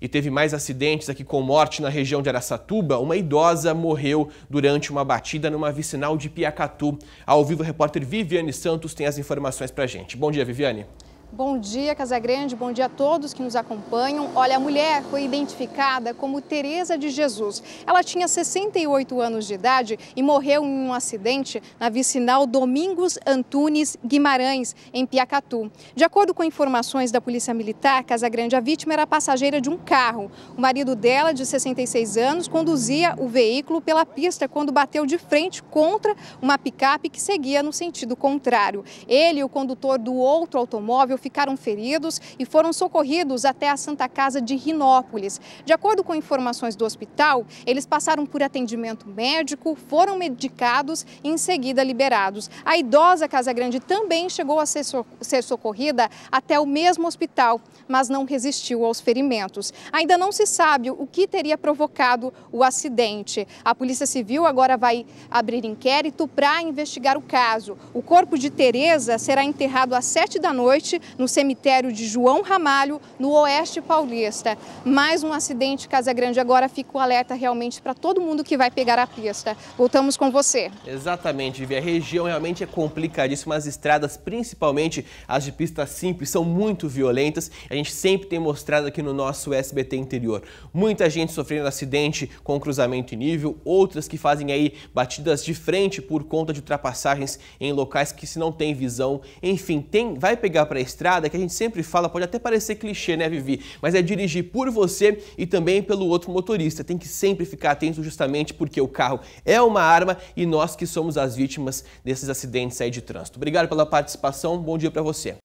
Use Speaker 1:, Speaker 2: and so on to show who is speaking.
Speaker 1: E teve mais acidentes aqui com morte na região de Araçatuba. Uma idosa morreu durante uma batida numa vicinal de Piacatu. Ao vivo, o repórter Viviane Santos tem as informações pra gente. Bom dia, Viviane.
Speaker 2: Bom dia, Casa Grande, bom dia a todos que nos acompanham. Olha, a mulher foi identificada como Teresa de Jesus. Ela tinha 68 anos de idade e morreu em um acidente na vicinal Domingos Antunes Guimarães, em Piacatu. De acordo com informações da Polícia Militar, Casa Grande, a vítima era passageira de um carro. O marido dela, de 66 anos, conduzia o veículo pela pista quando bateu de frente contra uma picape que seguia no sentido contrário. Ele e o condutor do outro automóvel ficaram feridos e foram socorridos até a Santa Casa de Rinópolis. De acordo com informações do hospital, eles passaram por atendimento médico, foram medicados e em seguida liberados. A idosa Casa Grande também chegou a ser, so ser socorrida até o mesmo hospital, mas não resistiu aos ferimentos. Ainda não se sabe o que teria provocado o acidente. A Polícia Civil agora vai abrir inquérito para investigar o caso. O corpo de Tereza será enterrado às sete da noite no cemitério de João Ramalho, no Oeste Paulista. Mais um acidente em Casa Grande. Agora fica o alerta realmente para todo mundo que vai pegar a pista. Voltamos com você.
Speaker 1: Exatamente, Vivi. A região realmente é complicadíssima. As estradas, principalmente as de pista simples, são muito violentas. A gente sempre tem mostrado aqui no nosso SBT interior. Muita gente sofrendo acidente com cruzamento em nível, outras que fazem aí batidas de frente por conta de ultrapassagens em locais que se não tem visão. Enfim, tem, vai pegar para a estrada estrada, que a gente sempre fala, pode até parecer clichê, né, Vivi? Mas é dirigir por você e também pelo outro motorista. Tem que sempre ficar atento justamente porque o carro é uma arma e nós que somos as vítimas desses acidentes aí de trânsito. Obrigado pela participação, bom dia para você.